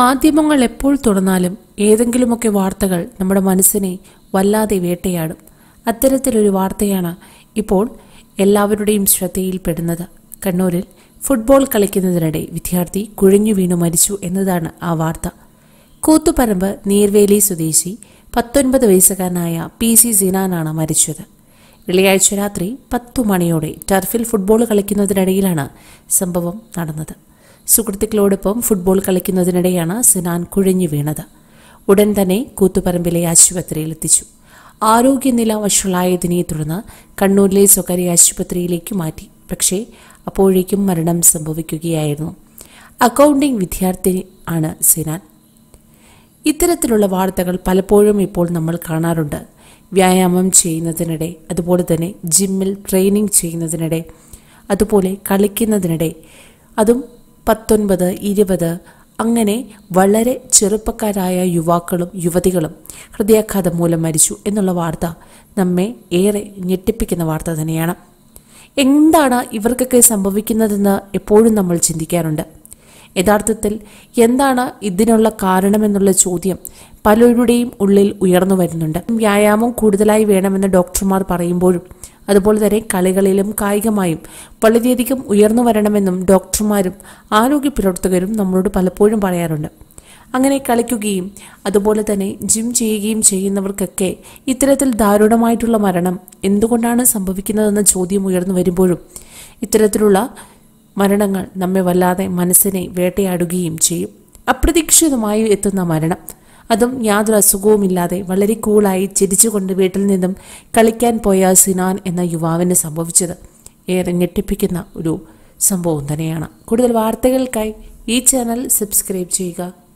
മാധ്യമങ്ങൾ എപ്പോൾ തുറന്നാലും ഏതെങ്കിലുമൊക്കെ വാർത്തകൾ നമ്മുടെ മനസ്സിനെ വല്ലാതെ വേട്ടയാടും അത്തരത്തിലൊരു വാർത്തയാണ് ഇപ്പോൾ എല്ലാവരുടെയും ശ്രദ്ധയിൽപ്പെടുന്നത് കണ്ണൂരിൽ ഫുട്ബോൾ കളിക്കുന്നതിനിടെ വിദ്യാർത്ഥി കുഴഞ്ഞു വീണു മരിച്ചു എന്നതാണ് ആ വാർത്ത കൂത്തുപറമ്പ് നീർവേലി സ്വദേശി പത്തൊൻപത് വയസ്സുകാരനായ പി സി സിനാനാണ് മരിച്ചത് വെള്ളിയാഴ്ച രാത്രി പത്തു മണിയോടെ ടർഫിൽ ഫുട്ബോൾ കളിക്കുന്നതിനിടയിലാണ് സംഭവം നടന്നത് സുഹൃത്തുക്കളോടൊപ്പം ഫുട്ബോൾ കളിക്കുന്നതിനിടെയാണ് സിനാൻ കുഴഞ്ഞു വീണത് ഉടൻ തന്നെ കൂത്തുപറമ്പിലെ ആശുപത്രിയിൽ എത്തിച്ചു ആരോഗ്യനില വഷളായതിനെ തുടർന്ന് കണ്ണൂരിലെ സ്വകാര്യ ആശുപത്രിയിലേക്ക് മാറ്റി പക്ഷേ അപ്പോഴേക്കും മരണം സംഭവിക്കുകയായിരുന്നു അക്കൗണ്ടിംഗ് വിദ്യാർത്ഥി ആണ് സിനാൻ ഇത്തരത്തിലുള്ള വാർത്തകൾ പലപ്പോഴും ഇപ്പോൾ നമ്മൾ കാണാറുണ്ട് വ്യായാമം ചെയ്യുന്നതിനിടെ അതുപോലെ തന്നെ ജിമ്മിൽ ട്രെയിനിങ് ചെയ്യുന്നതിനിടെ അതുപോലെ കളിക്കുന്നതിനിടെ അതും പത്തൊൻപത് ഇരുപത് അങ്ങനെ വളരെ ചെറുപ്പക്കാരായ യുവാക്കളും യുവതികളും ഹൃദയാഘാതം മൂലം മരിച്ചു എന്നുള്ള വാർത്ത നമ്മെ ഏറെ ഞെട്ടിപ്പിക്കുന്ന വാർത്ത തന്നെയാണ് എന്താണ് ഇവർക്കൊക്കെ സംഭവിക്കുന്നതെന്ന് എപ്പോഴും നമ്മൾ ചിന്തിക്കാറുണ്ട് യഥാർത്ഥത്തിൽ എന്താണ് ഇതിനുള്ള കാരണമെന്നുള്ള ചോദ്യം പലരുടെയും ഉള്ളിൽ ഉയർന്നു വരുന്നുണ്ട് വ്യായാമം കൂടുതലായി വേണമെന്ന് ഡോക്ടർമാർ പറയുമ്പോഴും അതുപോലെ തന്നെ കളികളിലും കായികമായും വളരെയധികം ഉയർന്നു വരണമെന്നും ഡോക്ടർമാരും ആരോഗ്യ പ്രവർത്തകരും നമ്മളോട് പലപ്പോഴും പറയാറുണ്ട് അങ്ങനെ കളിക്കുകയും അതുപോലെ തന്നെ ജിം ചെയ്യുകയും ചെയ്യുന്നവർക്കൊക്കെ ഇത്തരത്തിൽ ദാരുണമായിട്ടുള്ള മരണം എന്തുകൊണ്ടാണ് സംഭവിക്കുന്നതെന്ന ചോദ്യം ഉയർന്നു വരുമ്പോഴും ഇത്തരത്തിലുള്ള മരണങ്ങൾ നമ്മെ വല്ലാതെ മനസ്സിനെ വേട്ടയാടുകയും ചെയ്യും അപ്രതീക്ഷിതമായി എത്തുന്ന മരണം അതും യാതൊരു അസുഖവുമില്ലാതെ വളരെ കൂളായി ചിരിച്ചുകൊണ്ട് വീട്ടിൽ നിന്നും കളിക്കാൻ പോയ സിനാൻ എന്ന യുവാവിന് സംഭവിച്ചത് ഏറെ ഞെട്ടിപ്പിക്കുന്ന ഒരു സംഭവം തന്നെയാണ് കൂടുതൽ വാർത്തകൾക്കായി ഈ ചാനൽ സബ്സ്ക്രൈബ് ചെയ്യുക